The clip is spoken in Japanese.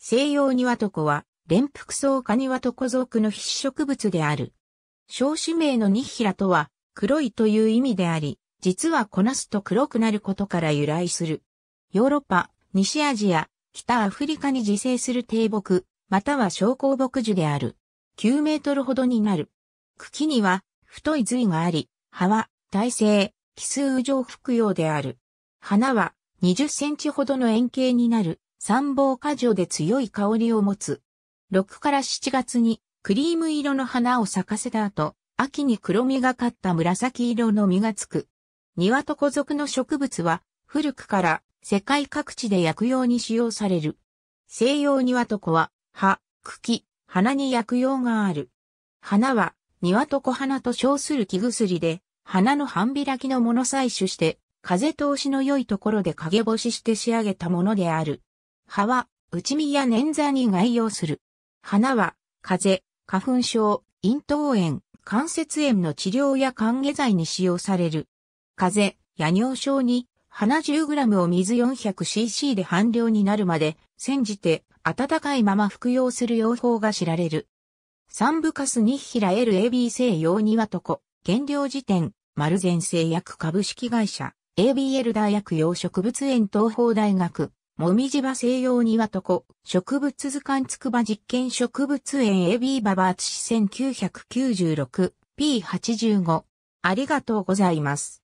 西洋ニワトコは、連服草カニワトコ属の必植物である。小種名のニヒラとは、黒いという意味であり、実はこなすと黒くなることから由来する。ヨーロッパ、西アジア、北アフリカに自生する低木、または小高木樹である。9メートルほどになる。茎には、太い髄があり、葉は、耐性、奇数上服用である。花は、20センチほどの円形になる、三房果樹で強い香りを持つ。6から7月にクリーム色の花を咲かせた後、秋に黒みがかった紫色の実がつく。庭と子属の植物は古くから世界各地で薬用に使用される。西洋庭と子は葉、茎、花に薬用がある。花は庭と子花と称する木薬で、花の半開きのもの採取して、風通しの良いところで陰干しして仕上げたものである。葉は、内身や捻挫に該用する。花は、風邪、花粉症、咽頭炎、関節炎の治療や歓迎剤に使用される。風邪、や尿症に、花 10g を水 400cc で半量になるまで、煎じて、温かいまま服用する用法が知られる。三部カスニッヒラ LAB 製用ニワトコ、原料辞典、丸善製薬株式会社、ABL 大学養殖物園東方大学、もみじ場西洋庭床、植物図鑑筑波実験植物園 AB ババーツ市 1996P85。ありがとうございます。